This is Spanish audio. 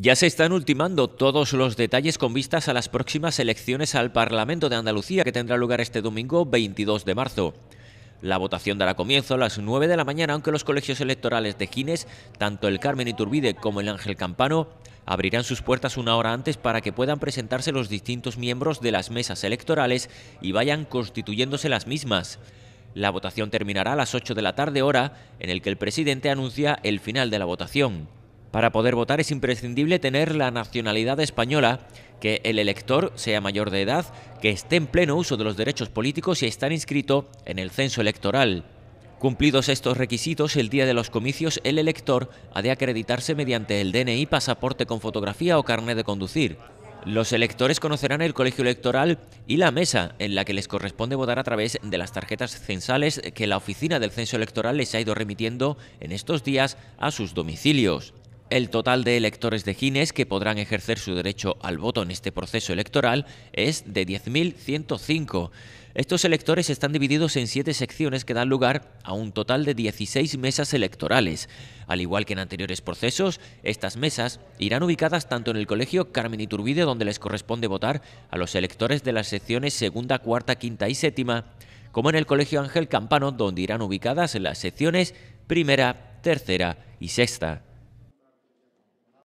Ya se están ultimando todos los detalles con vistas a las próximas elecciones al Parlamento de Andalucía que tendrá lugar este domingo 22 de marzo. La votación dará comienzo a las 9 de la mañana, aunque los colegios electorales de Gines, tanto el Carmen Iturbide como el Ángel Campano, abrirán sus puertas una hora antes para que puedan presentarse los distintos miembros de las mesas electorales y vayan constituyéndose las mismas. La votación terminará a las 8 de la tarde hora, en el que el presidente anuncia el final de la votación. Para poder votar es imprescindible tener la nacionalidad española, que el elector sea mayor de edad, que esté en pleno uso de los derechos políticos y estar inscrito en el censo electoral. Cumplidos estos requisitos, el día de los comicios el elector ha de acreditarse mediante el DNI, pasaporte con fotografía o carnet de conducir. Los electores conocerán el colegio electoral y la mesa en la que les corresponde votar a través de las tarjetas censales que la oficina del censo electoral les ha ido remitiendo en estos días a sus domicilios. El total de electores de Gines que podrán ejercer su derecho al voto en este proceso electoral es de 10.105. Estos electores están divididos en siete secciones que dan lugar a un total de 16 mesas electorales. Al igual que en anteriores procesos, estas mesas irán ubicadas tanto en el Colegio Carmen Iturbide, donde les corresponde votar a los electores de las secciones segunda, cuarta, quinta y séptima, como en el Colegio Ángel Campano, donde irán ubicadas las secciones primera, tercera y sexta.